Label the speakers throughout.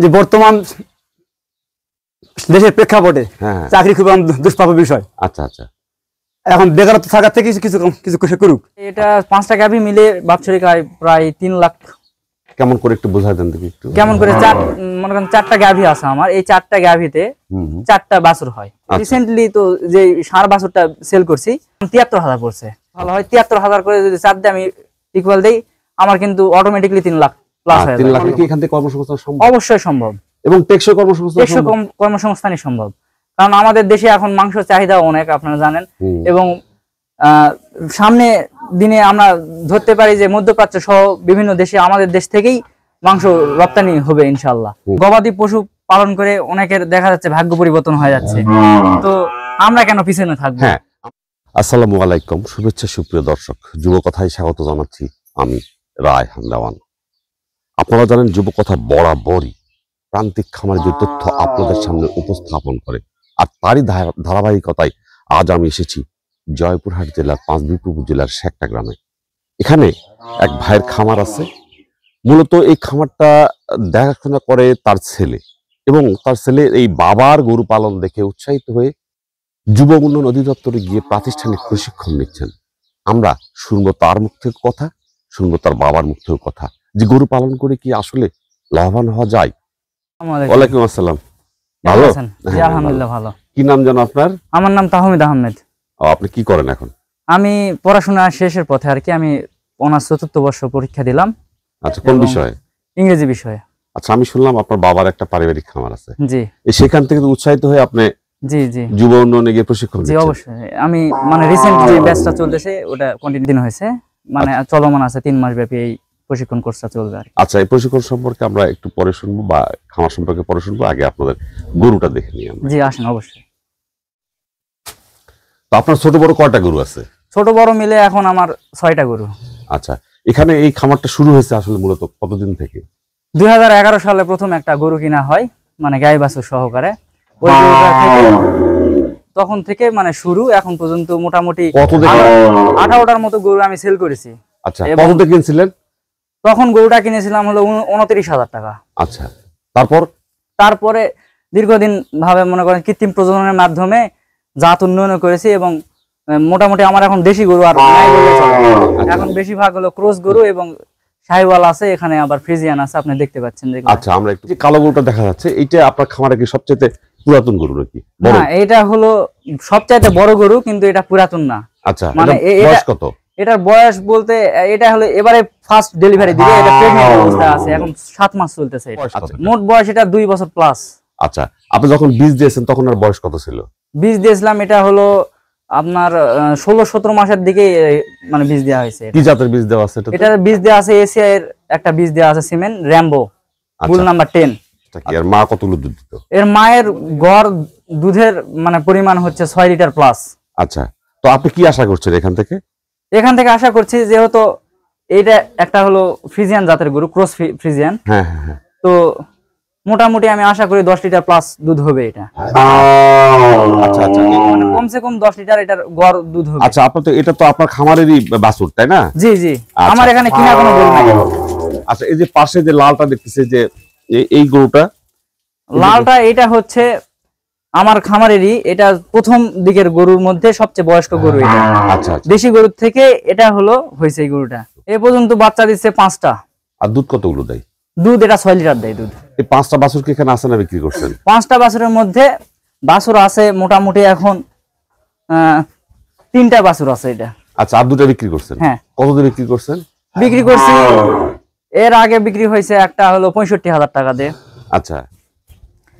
Speaker 1: যে বর্তমান দেশের প্রেক্ষাপটে হ্যাঁ, হ্যাঁ। চাকরি খুব দুষ্প্রাপ্য
Speaker 2: বিষয়
Speaker 3: আচ্ছা আচ্ছা এখন বেকারত্ব থাকার থেকে কিছু কিছু কিছু করুক এটা পাঁচ টাকা গাভি মিলে বাৎসরিক আয় প্রায় তিন লাখ
Speaker 2: কেমন করে একটু বোঝা দেন দেখি একটু কেমন করে চার
Speaker 3: মনে করেন চারটা গাভি আছে আমার এই চারটা গাভিতে চারটা বাছুর হয় রিসেন্টলি আচ্ছা। তো যে সার বাছুরটা সেল করছি তিয়াত্তর হাজার পড়ছে ভালো হয় তিয়াত্তর হাজার করে যদি চার দিয়ে আমি ইকুয়াল দেই আমার কিন্তু অটোমেটিকলি তিন লাখ
Speaker 1: কর্মসংস্থানই
Speaker 3: সম্ভব কারণ আমাদের দেশে এখন মাংস চাহিদা অনেক আপনারা জানেন এবং সামনে দিনে আমরা ধরতে পারি যে মধ্যপ্রাচ্য সহ বিভিন্ন দেশে আমাদের দেশ থেকেই মাংস রপ্তানি হবে ইনশাল্লাহ গবাদি পশু পালন করে অনেকের দেখা যাচ্ছে ভাগ্য পরিবর্তন হয়ে যাচ্ছে তো আমরা কেন পিছনে থাকবো হ্যাঁ।
Speaker 2: আসসালামু আলাইকুম শুভেচ্ছা সুপ্রিয় দর্শক যুব কথায় স্বাগত জানাচ্ছি আমি রায় হান্দাওয়ান আপনারা জানেন যুবকথা বরাবরই প্রান্তিক যে তথ্য আপনাদের সামনে উপস্থাপন করে আর তারই ধারাবাহিকতায় আজ আমি এসেছি জয়পুরহাট জেলার পাঁচবিপুর জেলার শেকটা গ্রামে এখানে এক ভাইয়ের খামার আছে মূলত এই খামারটা দেখাশোনা করে তার ছেলে এবং তার ছেলে এই বাবার গরু পালন দেখে উৎসাহিত হয়ে যুব উন্নয়ন অধিদপ্তরে গিয়ে প্রাতিষ্ঠানিক প্রশিক্ষণ নিচ্ছেন আমরা শুনবো তার মুখ থেকে কথা শুনবো তার বাবার মুখ থেকেও কথা যে গরু পালন করে কি আসলে লাভবান হওয়া যায় ওয়ালাইকুম আসসালাম হ্যাঁ, ভালো আলহামদুলিল্লাহ ভালো কি নাম আপনার আমার
Speaker 3: নাম তাহমিদ আহমেদ
Speaker 2: আপনি কি করেন এখন
Speaker 3: আমি পড়াশোনা শেষের পথে আর কি আমি অনার্স চতুর্থ বর্ষ পরীক্ষা দিলাম
Speaker 2: আচ্ছা কোন বিষয়ে ইংরেজি বিষয়ে আচ্ছা আমি শুনলাম আপনার বাবার একটা পারিবারিক খামার আছে জি সেখান থেকে উৎসাহিত হয়ে আপনি জি জি যুব উন্নয়নে গিয়ে প্রশিক্ষণ জি অবশ্যই
Speaker 3: আমি মানে রিসেন্ট যে ব্যাচটা চলতেছে ওটা কন্টিনিউ দিন হয়েছে মানে আচ্ছা। চলমান আছে তিন মাস ব্যাপী এই প্রশিক্ষণ কোর্সটা চলবে আর
Speaker 2: আচ্ছা এই প্রশিক্ষণ সম্পর্কে আমরা একটু পরে শুনবো বা খামার সম্পর্কে পরে শুনবো আগে আপনাদের গরুটা দেখে নিই
Speaker 3: জি আসেন অবশ্যই
Speaker 2: তো আপনার ছোট বড় কয়টা গরু আছে
Speaker 3: ছোট বড় মিলে এখন আমার ছয়টা গরু
Speaker 2: আচ্ছা এখানে এই খামারটা শুরু হয়েছে আসলে মূলত কতদিন থেকে
Speaker 3: দুই সালে প্রথম একটা গরু কিনা হয় মানে গাই বাছুর সহকারে তখন থেকে মানে শুরু এখন পর্যন্ত মোটামুটি আঠারোটার মতো গরু আমি সেল করেছি আচ্ছা কিনছিলেন তখন গরুটা কিনেছিলাম হলো উনত্রিশ হাজার টাকা আচ্ছা তারপর তারপরে দীর্ঘদিন ভাবে মনে করেন কৃত্রিম প্রজননের মাধ্যমে জাত উন্নয়ন করেছি এবং মোটামুটি আমার এখন দেশি গরু আর আচ্ছা। এখন বেশিরভাগ হলো ক্রস গরু এবং সাহিওয়াল আছে এখানে আবার ফ্রিজিয়ান আছে আপনি দেখতে পাচ্ছেন
Speaker 2: আচ্ছা আমরা একটু কালো গরুটা দেখা যাচ্ছে এইটা আপনার খামারে কি সবচেয়ে পুরাতন গরু নাকি
Speaker 3: এটা হলো সবচাইতে বড় গরু কিন্তু এটা পুরাতন না
Speaker 2: আচ্ছা মানে এটা কত
Speaker 3: এটার বয়স বলতে এটা হলো এবারে ফার্স্ট ডেলিভারি দিবে এটা প্রেগন্যান্ট অবস্থা আছে এখন 7 মাস চলতেছে আচ্ছা, মোট বয়স এটা 2 বছর প্লাস আচ্ছা
Speaker 2: আপনি যখন বীজ দিয়েছেন তখন আর বয়স কত ছিল
Speaker 3: বীজ দিয়েছিলাম এটা হলো আপনার 16 17 মাসের দিকে মানে বীজ দেওয়া হয়েছে কি
Speaker 2: জাতের বীজ দেওয়া আছে এটা এটা
Speaker 3: বীজ দেওয়া আছে এসআই এর একটা বীজ দেওয়া আছে সিমেন্ট র‍্যাম্বো আচ্ছা। ফুল নাম্বার 10
Speaker 2: আর মা কত দুধ দিত
Speaker 3: এর মায়ের গড় দুধের মানে পরিমাণ হচ্ছে 6 লিটার প্লাস
Speaker 2: আচ্ছা তো আপনি কি আশা করছেন এখান থেকে
Speaker 3: এখান থেকে আশা করছি যেহেতু এইটা একটা হলো ফ্রিজিয়ান জাতের গরু ক্রস ফ্রিজিয়ান হ্যাঁ, হ্যাঁ, হ্যাঁ। তো মোটামুটি আমি আশা করি দশ লিটার প্লাস দুধ হবে এটা
Speaker 2: আচ্ছা, আচ্ছা। মানে
Speaker 3: কমসে কম দশ লিটার এটার গড় দুধ হবে
Speaker 2: আচ্ছা আপনার তো এটা তো আপনার খামারেরই বাছুর তাই না জি জি আচ্ছা। আমার এখানে কিনা কোনো গরু নাই আচ্ছা এই যে পাশে যে লালটা দেখতেছে যে এই গরুটা লালটা
Speaker 3: এটা হচ্ছে আমার খামারেরই এটা প্রথম দিকের গরুর মধ্যে সবচেয়ে বয়স্ক গরু এটা আচ্ছা, আচ্ছা। দেশি গরুর থেকে এটা হলো হয়েছে এই গরুটা এ পর্যন্ত বাচ্চা দিচ্ছে পাঁচটা আর দুধ কতগুলো দেয় দুধ এটা ছয় লিটার দেয় দুধ এই পাঁচটা বাছুর কি এখানে আসে না বিক্রি করছেন পাঁচটা বাছুরের মধ্যে বাছুর আছে মোটামুটি এখন তিনটা বাছুর আছে এটা
Speaker 2: আচ্ছা আর দুটা বিক্রি করছেন হ্যাঁ কতদিন বিক্রি করছেন
Speaker 3: বিক্রি করছি এর আগে বিক্রি হয়েছে একটা হলো পঁয়ষট্টি হাজার টাকা দিয়ে আচ্ছা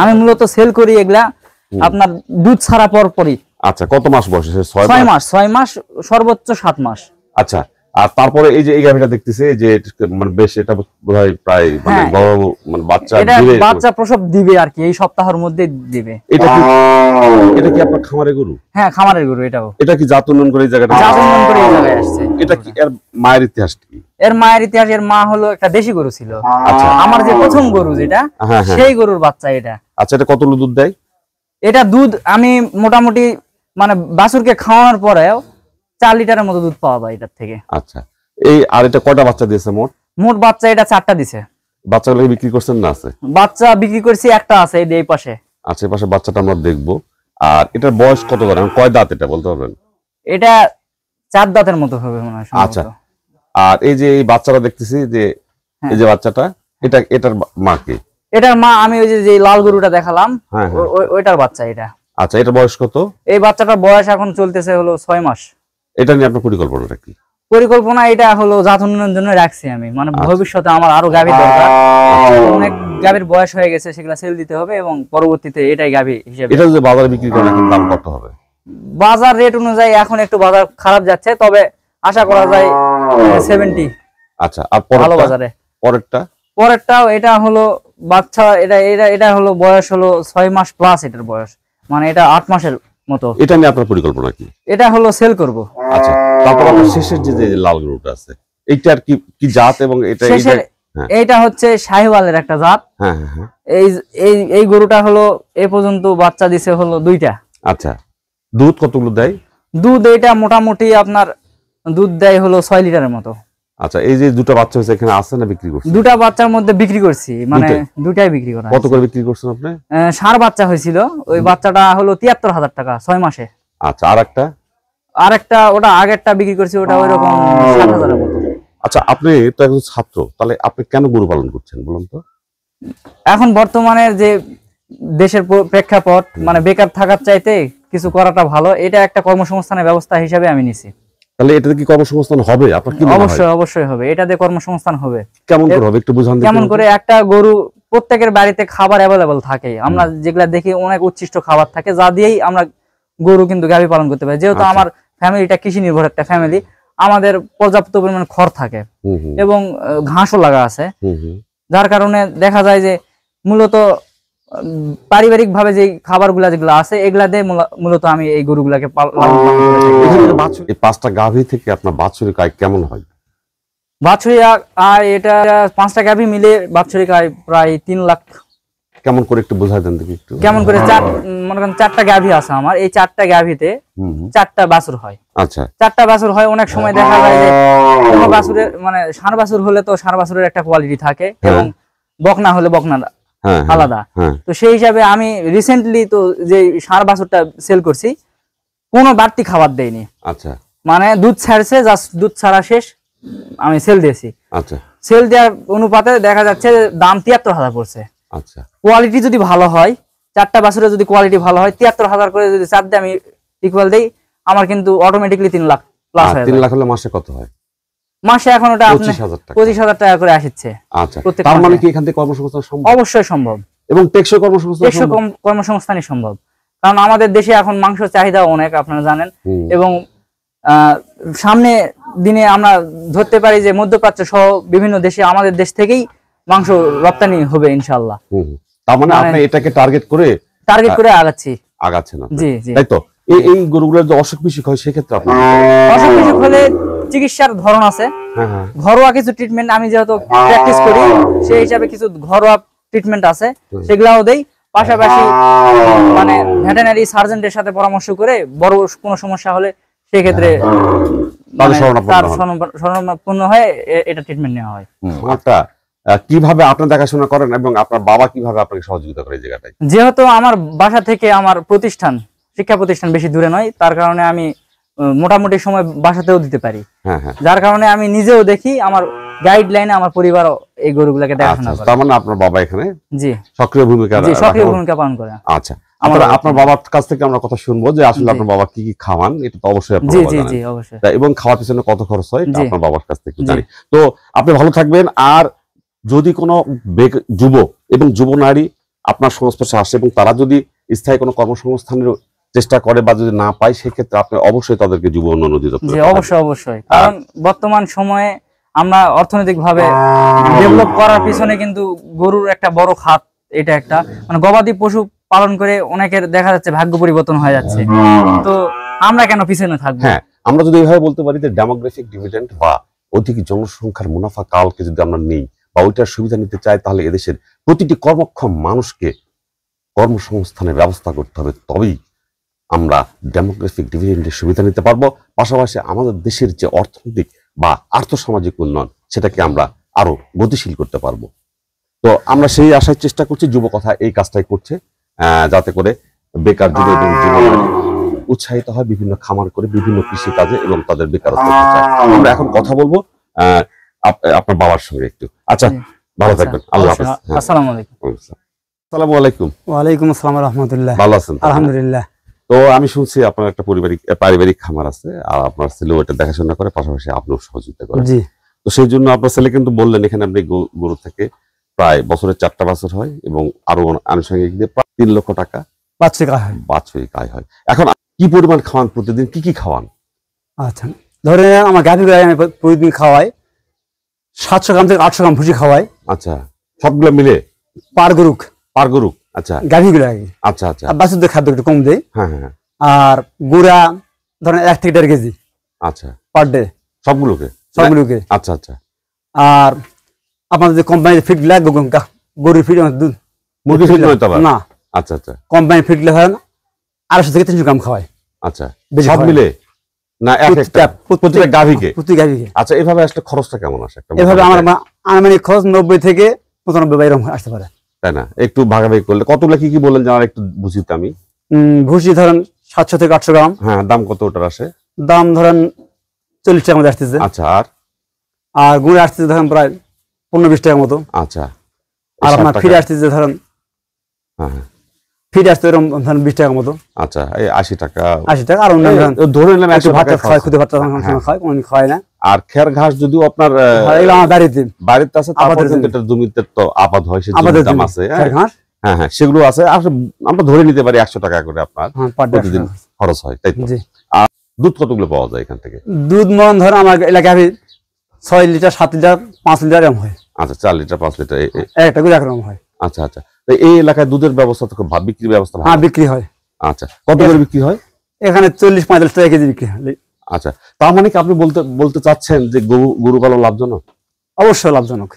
Speaker 3: আমি মূলত সেল করি এগুলা আপনার দুধ ছাড়া পর পরই আচ্ছা কত মাস বয়স ছয় মাস ছয় মাস সর্বোচ্চ সাত মাস আচ্ছা আর তারপরে
Speaker 2: এই যে এই গাভিটা দেখতেছি যে মানে বেশ এটা বোধহয় প্রায় মানে হ্যাঁ। বড় মানে বাচ্চা দিবে বাচ্চা
Speaker 3: প্রসব দিবে আর কি এই সপ্তাহের মধ্যে দিবে এটা কি এটা কি আপনার খামারে গরু হ্যাঁ খামারে গরু এটাও
Speaker 2: এটা কি জাত উন্নয়ন করে এই জায়গাটা জাত উন্নয়ন
Speaker 3: করে এই জায়গায় আসছে
Speaker 2: এটা কি এর মায়ের ইতিহাস
Speaker 3: কি এর মায়ের ইতিহাস এর মা হলো একটা দেশি গরু ছিল আচ্ছা আমার যে প্রথম গরু যেটা
Speaker 2: হ্যাঁ, হ্যাঁ। সেই গরুর বাচ্চা এটা আচ্ছা এটা কত দুধ দেয়
Speaker 3: এটা দুধ আমি মোটামুটি মানে বাছুরকে খাওয়ানোর পরেও চার লিটারের মতো দুধ পাওয়া যায় এটার থেকে
Speaker 2: আচ্ছা এই আর এটা কটা বাচ্চা দিয়েছে মোট
Speaker 3: মোট বাচ্চা এটা চারটা দিছে
Speaker 2: বাচ্চাগুলোকে বিক্রি করছেন না আছে
Speaker 3: বাচ্চা বিক্রি করছি একটা আছে এই এই পাশে আছে
Speaker 2: আচ্ছা, পাশে বাচ্চাটা আমরা দেখব আর এটার বয়স কত ধরে মানে কয় দাঁত এটা বলতে পারবেন
Speaker 3: এটা চার দাঁতের মতো হবে মনে হয় আচ্ছা
Speaker 2: আর এই যে এই বাচ্চাটা দেখতেছি যে হ্যাঁ। এই যে বাচ্চাটা এটা এটার মা কি
Speaker 3: এটার মা আমি ওই যে লাল গরুটা দেখালাম হ্যাঁ, হ্যাঁ। ওইটার বাচ্চা এটা
Speaker 2: আচ্ছা এটা বয়স কত
Speaker 3: এই বাচ্চাটা বয়স এখন চলতেছে হলো ছয় মাস
Speaker 2: এটা নিয়ে আপনার পরিকল্পনাটা কি
Speaker 3: পরিকল্পনা এটা হলো জাত উন্নয়নের জন্য রাখছি আমি মানে আচ্ছা। ভবিষ্যতে আমার আরো গাভি অনেক গাভীর বয়স হয়ে গেছে সেগুলা সেল দিতে হবে এবং পরবর্তীতে এটাই গাভি হিসেবে এটা
Speaker 2: যদি বাজারে বিক্রি করেন এখন দাম কত হবে
Speaker 3: বাজার রেট অনুযায়ী এখন একটু বাজার খারাপ যাচ্ছে তবে আশা করা যায় 70
Speaker 2: আচ্ছা আর ভালো বাজারে পরেরটা
Speaker 3: পরেরটাও এটা হলো বাচ্চা এটা এটা এটা হলো বয়স হলো ছয় মাস প্লাস এটার বয়স মানে এটা আট মাসের মতো
Speaker 2: এটা নিয়ে আপনার পরিকল্পনা কি
Speaker 3: এটা হলো সেল করব আচ্ছা
Speaker 2: তারপর আপনার শেষের যে যে লাল গরুটা আছে এইটার কি কি জাত এবং এটা
Speaker 3: এইটা হ্যাঁ। হচ্ছে শাহিওয়ালের একটা জাত হ্যাঁ, হ্যাঁ হ্যাঁ এই এই এই গরুটা হলো এ পর্যন্ত বাচ্চা দিছে হলো দুইটা আচ্ছা দুধ কতগুলো দেয় দুধ এটা মোটামুটি আপনার দুধ দেয় হলো ছয় লিটারের মতো
Speaker 2: আচ্ছা এই যে দুটো বাচ্চা হয়েছে এখানে আছে না বিক্রি করছেন
Speaker 3: দুটো বাচ্চার মধ্যে বিক্রি করছি মানে দুটাই বিক্রি করা কত করে
Speaker 2: বিক্রি করছেন আপনি
Speaker 3: সার বাচ্চা হয়েছিল ওই বাচ্চাটা হলো তিয়াত্তর হাজার টাকা ছয় মাসে আচ্ছা আর একটা আর একটা ওটা আগেরটা বিক্রি করছি ওটা ওই রকম ষাট হাজারের মতো
Speaker 2: আচ্ছা আপনি তো একজন ছাত্র তাহলে আপনি কেন গরু পালন করছেন বলুন তো
Speaker 3: এখন বর্তমানে যে দেশের প্রেক্ষাপট মানে বেকার থাকার চাইতে কিছু করাটা ভালো এটা একটা কর্মসংস্থানের ব্যবস্থা হিসাবে আমি নিছি
Speaker 2: তাহলে এটাতে কি কর্মসংস্থান হবে আপনার কি অবশ্যই
Speaker 3: অবশ্যই হবে এটাতে কর্মসংস্থান হবে
Speaker 2: কেমন করে হবে একটু বুঝান কেমন করে
Speaker 3: একটা গরু প্রত্যেকের বাড়িতে খাবার অ্যাভেলেবল থাকে আমরা যেগুলা দেখি অনেক উচ্ছিষ্ট খাবার থাকে যা দিয়েই আমরা গরু কিন্তু গাভী পালন করতে পারি যেহেতু আচ্ছা। আমার ফ্যামিলিটা কৃষি নির্ভর একটা ফ্যামিলি আমাদের পর্যাপ্ত পরিমাণ খড় থাকে এবং ঘাসও লাগা আছে যার কারণে দেখা যায় যে মূলত পারিবারিক ভাবে যে খাবার গুলা যেগুলো আছে এগুলা দিয়ে মূলত আমি এই গরুগুলাকে
Speaker 2: পাঁচটা গাভী থেকে আপনার বাৎসরিক আয় কেমন হয়
Speaker 3: বাৎসরিক আয় এটা পাঁচটা গাভী মিলে বাৎসরিক আয় প্রায় তিন লাখ
Speaker 2: কেমন করে একটু বোঝাই দেন দেখি একটু
Speaker 3: কেমন করে চার মনে করেন চারটা গাভী আছে আমার এই চারটা গাভীতে চারটা বাছুর হয় আচ্ছা চারটা বাছুর হয় অনেক সময় দেখা যায় যে কোনো বাছুরের মানে সার বাছুর হলে তো সার বাছুরের একটা কোয়ালিটি থাকে হ্যাঁ। এবং বকনা হলে বকনা হ্যাঁ, হ্যাঁ, আলাদা হ্যাঁ। তো সেই হিসাবে আমি রিসেন্টলি তো যে সাড়ে বাছরটা সেল করছি কোনো বাড়তি খাবার দেয়নি আচ্ছা মানে দুধ ছাড়ছে জাস্ট দুধ ছাড়া শেষ আমি সেল দিয়েছি আচ্ছা সেল দেওয়ার অনুপাতে দেখা যাচ্ছে দাম তিয়াত্তর হাজার পড়ছে আচ্ছা কোয়ালিটি যদি ভালো হয় চারটা বাছরে যদি কোয়ালিটি ভালো হয় তিয়াত্তর হাজার করে যদি চার দিয়ে আমি ইকুয়াল দিই আমার কিন্তু অটোমেটিকলি তিন লাখ প্লাস তিন লাখ
Speaker 2: হলে মাসে কত হয়
Speaker 3: মাসে এখন ওটা পঁচিশ হাজার টাকা করে আসছে আচ্ছা তার মানে কি
Speaker 2: এখান থেকে কর্মসংস্থান
Speaker 3: অবশ্যই সম্ভব
Speaker 1: এবং টেকসই কর্মসংস্থান
Speaker 3: কর্মসংস্থানই সম্ভব কারণ আমাদের দেশে এখন মাংস চাহিদা অনেক আপনারা জানেন এবং সামনে দিনে আমরা ধরতে পারি যে মধ্যপ্রাচ্য সহ বিভিন্ন দেশে আমাদের দেশ থেকেই মাংস রপ্তানি হবে ইনশাল্লাহ
Speaker 2: তার মানে আপনি মানে এটাকে টার্গেট করে টার্গেট করে আগাচ্ছি আগাচ্ছেন জি জি তাই তো এই গরুগুলোর যে অসুখ বিসুখ হয় সেক্ষেত্রে আপনার
Speaker 3: অসুখ বিসুখ হলে চিকিৎসার ধরন আছে হ্যাঁ, হ্যাঁ। ঘরোয়া কিছু ট্রিটমেন্ট আমি যেহেতু প্র্যাকটিস করি সেই হিসাবে কিছু ঘরোয়া ট্রিটমেন্ট আছে সেগুলাও দেই পাশাপাশি মানে ভেটেনারি সার্জেন্টের সাথে পরামর্শ করে বড় কোনো সমস্যা হলে সেক্ষেত্রে হ্যাঁ, মানে আচ্ছা, যেহেতু আমার বাসা থেকে আমার প্রতিষ্ঠান শিক্ষা প্রতিষ্ঠান বেশি দূরে নয় তার কারণে আমি মোটামুটি সময় বাসাতেও দিতে পারি হ্যাঁ, হ্যাঁ। যার কারণে আমি নিজেও দেখি আমার গাইডলাইনে আমার পরিবার এই গরুগুলোকে আচ্ছা, দেখাশোনা আচ্ছা।
Speaker 2: মানে আপনার বাবা এখানে জি সক্রিয় ভূমিকা সক্রিয় ভূমিকা পালন করে আচ্ছা আপনার বাবার কাছ থেকে আমরা কথা শুনবো যে আসলে আপনার বাবা কি কি খাওয়ান এটা তো অবশ্যই এবং খাওয়ার পিছনে কত খরচ হয় আপনার বাবার কাছ থেকে জানি তো আপনি ভালো থাকবেন আর যদি কোনো যুব এবং যুব নারী আপনার সংস্পর্শে আসে এবং তারা যদি স্থায়ী কোনো কর্মসংস্থানের চেষ্টা করে বা যদি না পায় সেক্ষেত্রে আপনি অবশ্যই তাদেরকে যুব উন্নয়ন অধিদপ্তর
Speaker 3: অবশ্যই অবশ্যই কারণ বর্তমান সময়ে আমরা অর্থনৈতিক ভাবে ডেভেলপ করার পিছনে কিন্তু গরুর একটা বড় খাত এটা একটা মানে গবাদি পশু পালন করে অনেকের দেখা যাচ্ছে ভাগ্য পরিবর্তন হয়ে যাচ্ছে তো আমরা কেন পিছনে থাকবো হ্যাঁ
Speaker 2: আমরা যদি এইভাবে বলতে পারি যে ডেমোগ্রাফিক ডিভিডেন্ড বা অধিক জনসংখ্যার মুনাফা কালকে যদি আমরা নেই বা ওইটার সুবিধা নিতে চাই তাহলে এদেশের প্রতিটি কর্মক্ষম মানুষকে কর্মসংস্থানের ব্যবস্থা করতে হবে তবেই আমরা ডেমোগ্রাফিক ডিভিডেন্ডের সুবিধা নিতে পারবো পাশাপাশি আমাদের দেশের যে অর্থনৈতিক বা আর্থসামাজিক উন্নয়ন সেটাকে আমরা আরও গতিশীল করতে পারবো তো আমরা সেই আশায় চেষ্টা করছি যুব কথা এই কাজটাই করছে যাতে করে বেকার উৎসাহিত হয় বিভিন্ন খামার করে বিভিন্ন কৃষি কাজে এবং তাদের বেকারত্ব আমরা এখন কথা বলবো আপনার বাবার সঙ্গে একটু আচ্ছা ভালো আচ্ছা। থাকবেন আল্লাহ হাফিজ আচ্ছা, আসসালামু আলাইকুম আসসালামু আলাইকুম
Speaker 1: ওয়া আলাইকুম আসসালাম রাহমাতুল্লাহ ভালো আছেন আলহামদুলিল্লাহ
Speaker 2: তো আমি শুনছি আপনার একটা পারিবারিক পারিবারিক খামার আছে আর আপনার ছেলেও এটা দেখাশোনা করে পাশাপাশি আপনিও সহযোগিতা করেন জি তো সেই জন্য আপনার ছেলে কিন্তু বললেন এখানে আপনি গরু থেকে প্রায় বছরে চারটা বছর হয় এবং আরো আনুষঙ্গিক দিয়ে প্রায় তিন লক্ষ টাকা বাৎসরিক আয় হয় আয় হয় এখন কি পরিমাণ খাওয়ান প্রতিদিন কি কি খাওয়ান আচ্ছা ধরে আমার গাভী গায়ে আমি প্রতিদিন খাওয়াই সাতশো গ্রাম থেকে আটশো গ্রাম ভুসি খাওয়াই আচ্ছা সবগুলো মিলে পার গরুক পার গরুক আচ্ছা।, আচ্ছা আচ্ছা
Speaker 1: আচ্ছা খাদ্য একটু কম দেয় হ্যাঁ, হ্যাঁ হ্যাঁ আর গুড়া ধরেন এক থেকে কেজি আচ্ছা পার ডে সবগুলোকে সবগুলোকে আচ্ছা আচ্ছা আর আপনাদের কোম্পানির গরুর ফিট
Speaker 2: না আচ্ছা আচ্ছা
Speaker 1: আড়াইশো থেকে তিনশো গ্রাম
Speaker 2: আচ্ছা না প্রতি আচ্ছা এভাবে আসলে খরচটা কেমন এভাবে আমার
Speaker 1: মানে খরচ নব্বই থেকে পঁচানব্বই এরকম আসতে পারে
Speaker 2: তাই না একটু ভাগাভাগি করলে কতগুলো কি কি বললেন জানার একটু বুঝিত আমি ভুষি ধরেন সাতশো থেকে আটশো গ্রাম হ্যাঁ দাম কত ওটার আসে দাম ধরেন চল্লিশ টাকা মধ্যে আসতেছে আচ্ছা আর
Speaker 1: আর গুড়ে আসতেছে ধরেন প্রায় পনেরো বিশ টাকার মতো
Speaker 2: আচ্ছা আর আপনার ফিরে আসতেছে ধরেন হ্যাঁ, হ্যাঁ।
Speaker 1: ফিরে আসতে এরকম ধরেন বিশ টাকার মতো
Speaker 2: আচ্ছা এই আশি টাকা আশি টাকা আর অন্য ধরে নিলাম একশো ভাত খায় খুদে ভাতটা খায় খায় হ্যাঁ। না আর খের ঘাস যদি আপনার বাড়িতে আছে জমিতে তো আপাত হয় দাম আছে হ্যাঁ হ্যাঁ সেগুলো আছে আমরা ধরে নিতে পারি একশো টাকা করে আপনার হ্যাঁ, প্রতিদিন খরচ হয় তাই আর দুধ কতগুলো পাওয়া যায় এখান থেকে
Speaker 1: দুধ মন ধরো আমার এলাকায় ছয় লিটার
Speaker 2: সাত লিটার পাঁচ লিটার এরকম হয় আচ্ছা চার লিটার পাঁচ লিটার
Speaker 1: একটা করে একরকম হয়
Speaker 2: আচ্ছা আচ্ছা এই এলাকায় দুধের ব্যবস্থা তো বিক্রির ব্যবস্থা হ্যাঁ বিক্রি হয় আচ্ছা কত করে বিক্রি হয় এখানে চল্লিশ পঁয়তাল্লিশ টাকা কেজি বিক্রি হয় আচ্ছা তার মানে কি আপনি বলতে বলতে চাচ্ছেন যে গরু গরু পালন লাভজনক অবশ্যই লাভজনক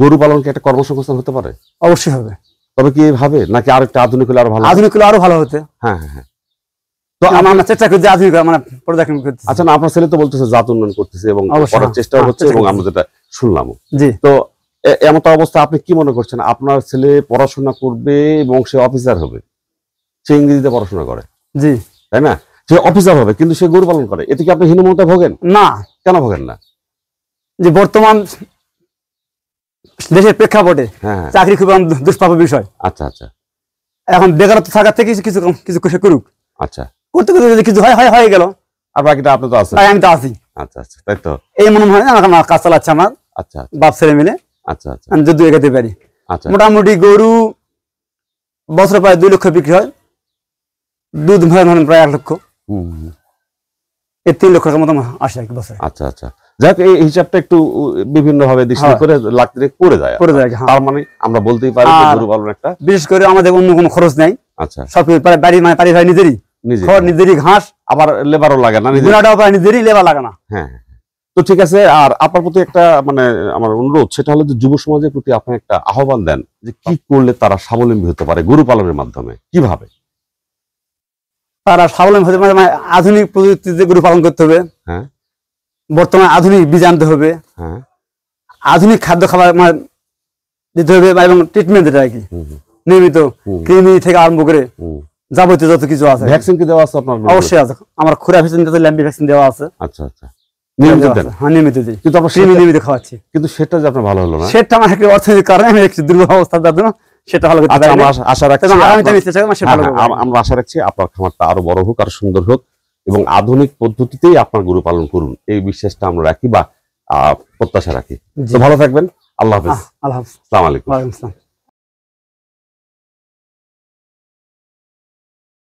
Speaker 2: গরু পালন কি একটা কর্মসংস্থান হতে পারে অবশ্যই হবে তবে কি ভাবে নাকি আর একটা আধুনিক হলে আরো ভালো আধুনিক হলে আরো ভালো হতে হ্যাঁ হ্যাঁ হ্যাঁ তো চেষ্টা করছি আধুনিক মানে আচ্ছা না আপনার ছেলে তো বলতেছে জাত উন্নয়ন করতেছে এবং করার হ্যাঁ, চেষ্টা হচ্ছে এবং আমরা যেটা শুনলাম জি তো এমন অবস্থা আপনি কি মনে করছেন আপনার ছেলে পড়াশোনা করবে এবং সে অফিসার হবে সে ইংরেজিতে পড়াশোনা করে জি তাই না সে অফিসার হবে কিন্তু সে গরু পালন করে এতে কি আপনি হীনমতা ভোগেন না কেন ভোগেন না যে বর্তমান দেশের প্রেক্ষাপটে হ্যাঁ। চাকরি খুব দুষ্প্রাপ্য বিষয় আচ্ছা আচ্ছা
Speaker 1: এখন বেকারত্ব থাকার থেকে কিছু কিছু কিছু করুক আচ্ছা করতে করতে যদি কিছু হয়
Speaker 2: হয় হয়ে গেল আর বাকিটা আপনি তো আছেন আমি তো আছি আচ্ছা আচ্ছা তাই তো
Speaker 1: এই মনে হয় আমার কাজ চালাচ্ছে আমার আচ্ছা, আচ্ছা বাপ ছেলে
Speaker 2: মিলে আচ্ছা আচ্ছা
Speaker 1: আমি যদি এগাতে পারি আচ্ছা মোটামুটি গরু বছরে প্রায় দুই লক্ষ বিক্রি হয় দুধ প্রায় এক লক্ষ এই তিন লক্ষ টাকার মতো আসে আচ্ছা
Speaker 2: আচ্ছা যাক এই হিসাবটা একটু বিভিন্ন ভাবে দৃষ্টি হ্যাঁ। করে লাখ তিনেক পড়ে যায় পড়ে যায় হ্যাঁ। তার মানে আমরা বলতেই পারি গরু পালন একটা বিশেষ করে আমাদের অন্য কোনো খরচ আচ্ছা সব বাড়ি মানে বাড়ি নিজেরই খড় হ্যাঁ। নিজেরই ঘাস আবার লেবারও লাগে না গুণাটাও
Speaker 1: প্রায় নিজেরই লেবার লাগে
Speaker 2: না হ্যাঁ তো ঠিক আছে আর আপনার প্রতি একটা মানে আমার অনুরোধ সেটা হলো যে যুব সমাজের প্রতি আপনি একটা আহ্বান দেন যে কি করলে তারা স্বাবলম্বী হতে পারে গরু পালনের মাধ্যমে কিভাবে
Speaker 1: তারা স্বাবলম্বী হতে পারে মানে আধুনিক প্রযুক্তিতে গরু পালন করতে হবে হ্যাঁ। বর্তমানে আধুনিক বীজ আনতে হবে হ্যাঁ। আধুনিক খাদ্য খাবার মানে দিতে হবে এবং ট্রিটমেন্ট যেটা আর কি নিয়মিত কৃমি থেকে আরম্ভ করে যাবতীয় যত কিছু আছে ভ্যাকসিন কি দেওয়া আছে আপনার অবশ্যই আছে আমার খুরা ভ্যাকসিন তো ল্যাম্বি ভ্যাকসিন দেওয়া আছে
Speaker 2: আচ্ছা আচ্ছা হ্যাঁ, কিন্তু সেটা যে আপনার ভালো হলো না
Speaker 1: সেটা আমার একটা অর্থনৈতিক কারণে আমি একটু দুর্বল অবস্থার জন্য সেটা ভালো করতে আচ্ছা, আমরা আশা রাখছি হ্যাঁ,
Speaker 2: আমরা আশা রাখছি আপনার খামারটা আরো বড় হোক আরো সুন্দর হোক এবং আধুনিক পদ্ধতিতেই আপনার গুরু পালন করুন এই বিশ্বাসটা আমরা রাখি বা প্রত্যাশা রাখি ভালো থাকবেন আল্লাহ হাফিজ আল্লাহ হাফিজ